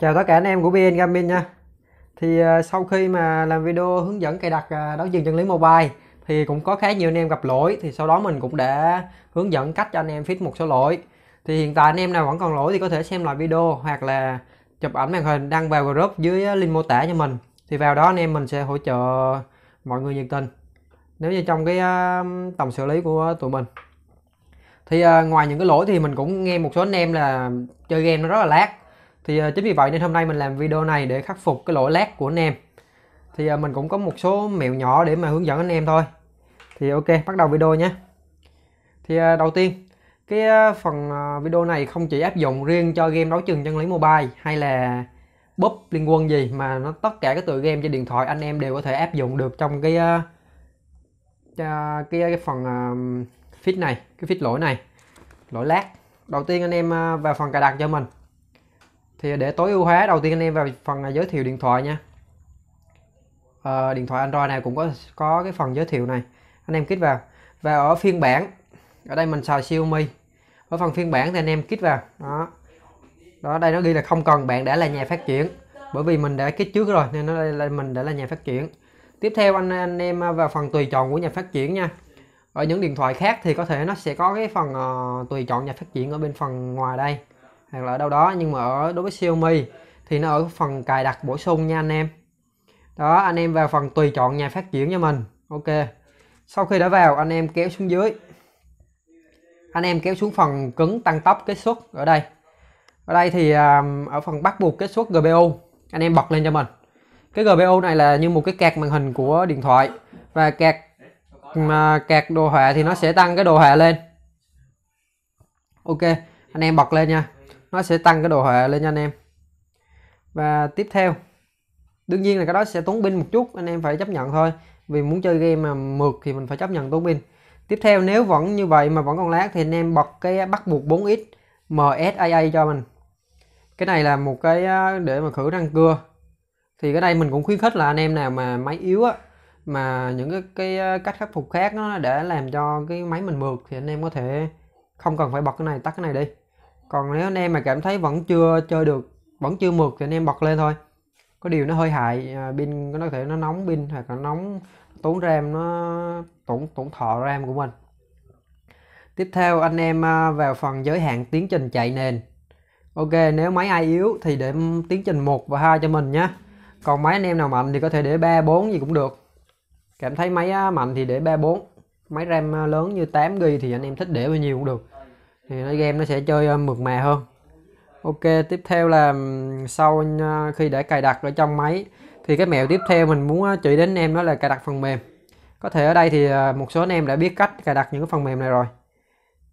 chào tất cả anh em của BN Gaming nha thì uh, sau khi mà làm video hướng dẫn cài đặt uh, ờ, đối trường chân lý mobile thì cũng có khá nhiều anh em gặp lỗi thì sau đó mình cũng đã hướng dẫn cách cho anh em fix một số lỗi thì hiện tại anh em nào vẫn còn lỗi thì có thể xem lại video hoặc là chụp ảnh màn hình đăng vào group dưới ờ, link mô tả cho mình thì vào đó anh em mình sẽ hỗ trợ mọi người nhiệt tình nếu như trong cái uh, tầm xử lý của tụi mình thì uh, ngoài những cái lỗi thì mình cũng nghe một số anh em là chơi game nó rất là lag thì ờ, chính vì vậy nên hôm nay mình làm video này để khắc phục cái lỗi lag của anh em thì ờ, mình cũng có một số mẹo nhỏ để mà hướng dẫn anh em thôi thì ok bắt đầu video nhé thì ờ, đầu tiên cái phần video này không chỉ áp dụng riêng cho game đấu trường chân lý mobile hay là búp liên quân gì mà nó tất cả các tựa game trên điện thoại anh em đều có thể áp dụng được trong cái cái, cái phần uh, feed này cái feed lỗi này lỗi lag đầu tiên anh em vào phần cài đặt cho mình thì để tối ưu hóa đầu tiên anh em vào phần à, giới thiệu điện thoại nha à, điện thoại Android này cũng có có cái phần giới thiệu này anh em kích vào và ở phiên bản ở đây mình xài Xiaomi ở phần phiên bản thì anh em kích vào đó đó đây nó ghi là không cần bạn đã là nhà phát triển bởi vì mình đã kích trước rồi nên nó đây là mình đã là nhà phát triển tiếp theo anh anh em à, vào phần tùy chọn của nhà phát triển nha ở những điện thoại khác thì có thể nó sẽ có cái phần uh, tùy chọn nhà phát triển ở bên phần ngoài đây hoặc là ở đâu đó nhưng mà ở đối với Xiaomi thì nó ở phần cài đặt bổ sung nha anh em đó anh em vào phần tùy chọn nhà phát triển cho mình ok sau khi đã vào anh em kéo xuống dưới anh em kéo xuống phần cứng tăng tốc kết xuất ở đây ở đây thì à, ở phần bắt buộc kết xuất GPU anh em bật lên cho mình cái GPU này là như một cái kẹt màn hình của điện thoại và kẹt mà card đồ họa thì nó sẽ tăng cái đồ họa lên ok anh em bật lên nha nó sẽ tăng cái độ hệ lên cho anh em và tiếp theo đương nhiên là cái đó sẽ tốn pin một chút anh em phải chấp nhận thôi vì muốn chơi game mà mượt thì mình phải chấp nhận tốn pin tiếp theo nếu vẫn như vậy mà vẫn còn lag thì anh em bật cái bắt buộc 4x MSAA cho mình cái này là một cái để mà khử răng cưa thì cái đây mình cũng khuyến khích là anh em nào mà máy yếu á mà những cái, cái cách khắc phục khác nó để làm cho cái máy mình mượt thì anh em có thể không cần phải bật cái này tắt cái này đi còn nếu anh em mà cảm thấy vẫn chưa chơi được vẫn chưa mượt thì anh em bật lên thôi có điều nó hơi hại à, pin nó có thể nó nóng pin hoặc là nóng tốn ram nó tổn tổn thọ ram của mình tiếp theo anh em à, vào phần giới hạn tiến trình chạy nền ok nếu máy ai yếu thì để tiến trình 1 và 2 cho mình nhé còn máy anh em nào mạnh thì có thể để 3 4 gì cũng được cảm thấy máy à, mạnh thì để 3 4 máy ram lớn như 8 g thì anh em thích để bao nhiêu cũng được thì nó game nó sẽ chơi ờ, mượt mà hơn ok tiếp theo là sau ờ, khi đã cài đặt ở trong máy thì cái mẹo tiếp theo mình muốn ờ, chỉ đến em đó là cài đặt phần mềm có thể ở đây thì một số anh em đã biết cách cài đặt những cái phần mềm này rồi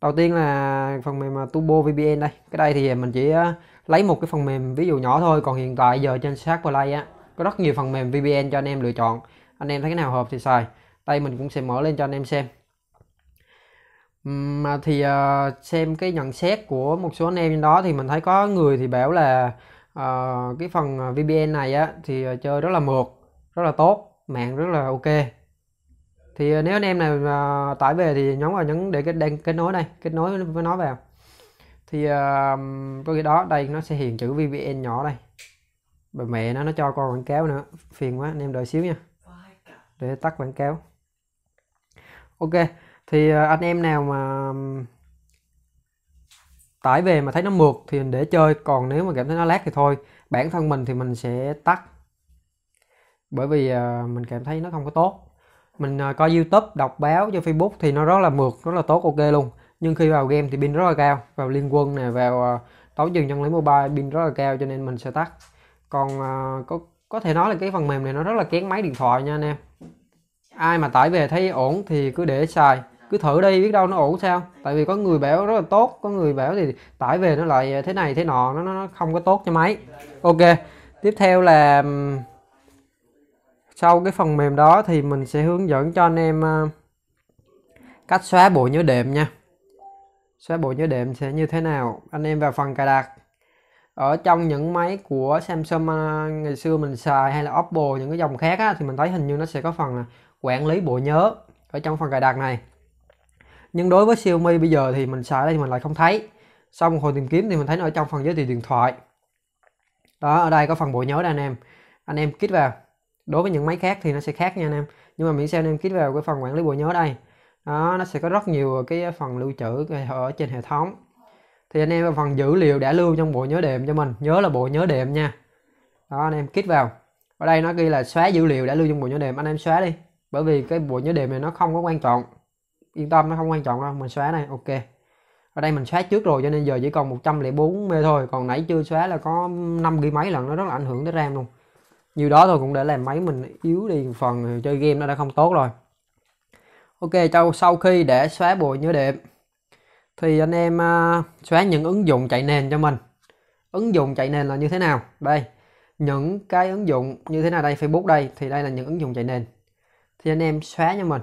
đầu tiên là phần mềm Turbo VPN đây cái đây thì mình chỉ lấy một cái phần mềm ví dụ nhỏ thôi còn hiện tại giờ trên Shark Play á có rất nhiều phần mềm VPN cho anh em lựa chọn anh em thấy cái nào hợp thì xài đây mình cũng sẽ mở lên cho anh em xem mà thì uh, xem cái nhận xét của một số anh em trên đó thì mình thấy có người thì bảo là uh, cái phần ờ, VPN này á thì chơi rất là mượt rất là tốt mạng rất là ok thì uh, nếu anh em nào uh, tải về thì nhấn vào nhấn để cái đang kết nối đây kết nối với nó vào thì uh, cái đó đây nó sẽ hiện chữ VPN nhỏ đây bà mẹ nó nó cho con quảng cáo nữa phiền quá anh em đợi xíu nha để tắt quảng cáo ok thì à, anh em nào mà tải về mà thấy nó mượt thì để chơi còn nếu mà cảm thấy nó lát thì thôi bản thân mình thì mình sẽ tắt bởi vì à, mình cảm thấy nó không có tốt mình à, coi youtube đọc báo trên facebook thì nó rất là mượt rất là tốt ok luôn nhưng khi vào game thì pin rất là cao vào liên quân này vào tối dừng nhân lấy mobile pin rất là cao cho nên mình sẽ tắt còn có có thể nói là cái phần mềm này nó rất là kén máy điện thoại nha anh em ai mà tải về thấy ổn thì cứ để xài cứ thử đi biết đâu nó ổn sao tại vì có người bảo rất là tốt có người bảo thì tải về nó lại thế này thế nọ nó nó không có tốt cho máy ok tiếp theo là sau cái phần mềm đó thì mình sẽ hướng dẫn cho anh em ờ, cách xóa bộ nhớ đệm nha xóa bộ nhớ đệm sẽ như thế nào anh em vào phần cài đặt ở trong những máy của Samsung ờ, ngày xưa mình xài hay là Oppo những cái dòng khác á, thì mình thấy hình như nó sẽ có phần là ờ, quản lý bộ nhớ ở trong phần cài đặt này nhưng đối với Xiaomi bây giờ thì mình xài đây thì mình lại không thấy sau một hồi tìm kiếm thì mình thấy ở trong phần giới thiệu điện thoại đó ở đây có phần bộ nhớ đây anh em anh em kích vào đối với những máy khác thì nó sẽ khác nha anh em nhưng mà miễn sao anh em kích vào cái phần quản lý bộ nhớ đây đó nó sẽ có rất nhiều cái phần lưu trữ ở trên hệ thống thì anh em vào phần dữ liệu đã lưu trong bộ nhớ đệm cho mình nhớ là bộ nhớ đệm nha đó anh em kích vào ở đây nó ghi là xóa dữ liệu đã lưu trong bộ nhớ đệm anh em xóa đi bởi vì cái bộ nhớ đệm này nó không có quan trọng yên tâm nó không quan trọng đâu mình xóa này ok ở đây mình xóa trước rồi cho nên giờ chỉ còn 104 mê thôi còn nãy chưa xóa là có 5 ghi mấy lần nó rất là ảnh hưởng tới ram luôn nhiều đó thôi cũng để làm máy mình yếu đi phần chơi game nó đã không tốt rồi ok châu sau khi để xóa bùi nhớ đẹp thì anh em à, xóa những ứng dụng chạy nền cho mình ứng dụng chạy nền là như thế nào đây những cái ứng dụng như thế nào đây Facebook đây thì đây là những ứng dụng chạy nền thì anh em xóa cho mình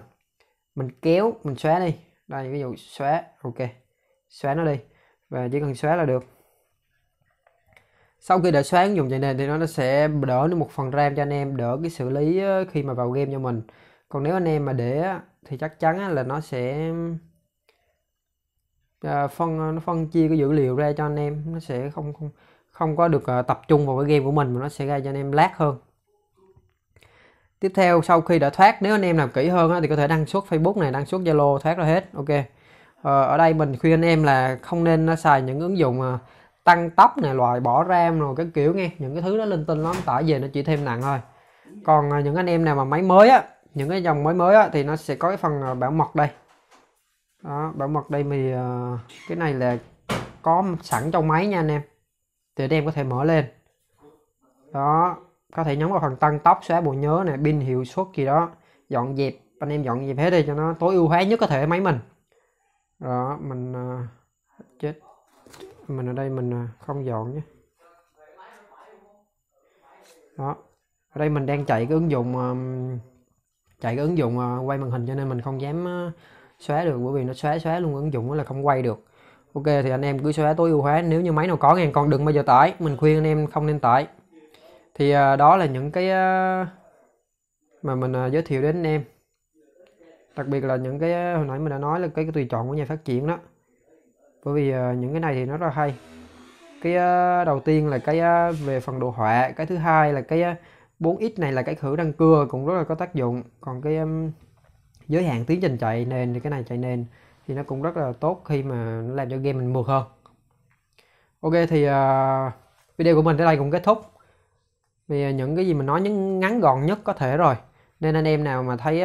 mình kéo mình xóa đi đây ví dụ xóa ok xóa nó đi và chỉ cần xóa là được sau khi đã xóa ứng dụng chạy nền thì nó sẽ đỡ được một phần ram cho anh em đỡ cái xử lý ờ, khi mà vào game cho mình còn nếu anh em mà để thì chắc chắn là nó sẽ ờ, phân ờ, nó phân chia cái dữ liệu ra cho anh em nó sẽ không không không có được tập trung vào cái game của mình mà nó sẽ gây cho anh em lag hơn tiếp theo sau khi đã thoát nếu anh em làm kỹ hơn thì có thể đăng xuất Facebook này đăng xuất Zalo thoát ra hết ok ờ, ở đây mình khuyên anh em là không nên ờ, xài những ứng dụng ờ, tăng tốc này loại bỏ ram rồi cái kiểu nghe những cái thứ đó linh tinh lắm tải về nó chỉ thêm nặng thôi còn những anh em nào mà máy mới á những cái dòng máy mới á, thì nó sẽ có cái phần bảo mật đây đó, bảo mật đây thì cái này là có sẵn trong máy nha anh em thì anh em có thể mở lên đó có thể nhấn vào phần tăng tốc xóa bộ nhớ này pin hiệu suất gì đó dọn dẹp anh em dọn dẹp hết đi cho nó tối ưu hóa nhất có thể máy mình đó mình uh, chết mình ở đây mình uh, không dọn nhé đó ở đây mình đang chạy cái ứng dụng um, chạy cái ứng dụng uh, quay màn hình cho nên mình không dám uh, xóa được bởi vì nó xóa xóa luôn ứng dụng là không quay được ok thì anh em cứ xóa tối ưu hóa nếu như máy nào có ngàn còn đừng bao giờ tải mình khuyên anh em không nên tải thì à, đó là những cái à, mà mình à, giới thiệu đến anh em đặc biệt là những cái hồi nãy mình đã nói là cái, cái tùy chọn của nhà phát triển đó bởi vì những cái này thì nó rất là hay cái đầu tiên là cái về phần đồ họa cái thứ hai là cái 4x này là cái khử răng cưa cũng rất là có tác dụng còn cái giới hạn tiến trình chạy nền thì cái này chạy nền thì nó cũng rất là tốt khi mà nó làm cho game mình mượt hơn ok thì uh, video của mình tới đây cũng kết thúc vì những cái gì mình nói những ngắn gọn nhất có thể rồi nên anh em nào mà thấy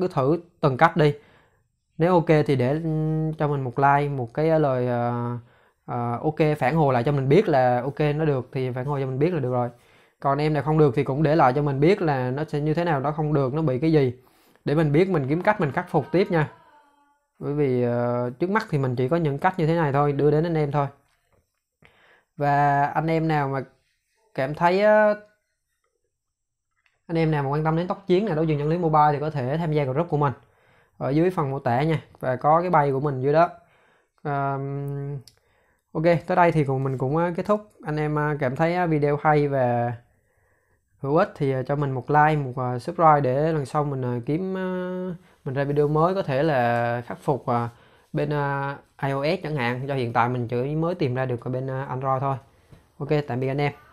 cứ thử từng cách đi nếu ok thì để ừ, cho mình một like một cái lời uh, ok phản hồi lại cho mình biết là ok nó được thì phản hồi cho mình biết là được rồi còn em nào không được thì cũng để lại cho mình biết là nó sẽ như thế nào nó không được nó bị cái gì để mình biết mình kiếm cách mình khắc phục tiếp nha bởi vì uh, trước mắt thì mình chỉ có những cách như thế này thôi đưa đến anh em thôi và anh em nào mà các em thấy anh em nào mà quan tâm đến tóc chiến này đối diện nhân lý mobile thì có thể tham gia group của mình ở dưới phần mô tả nha và có cái bài của mình dưới đó um, ok tới đây thì cùng mình cũng kết thúc anh em cảm thấy video hay và hữu ích thì à, cho mình một like một à, subscribe để lần sau mình à, kiếm mình ra video mới có thể là khắc phục bên iOS chẳng hạn do hiện tại mình chỉ mới tìm ra được ở bên Android thôi ok tạm biệt anh em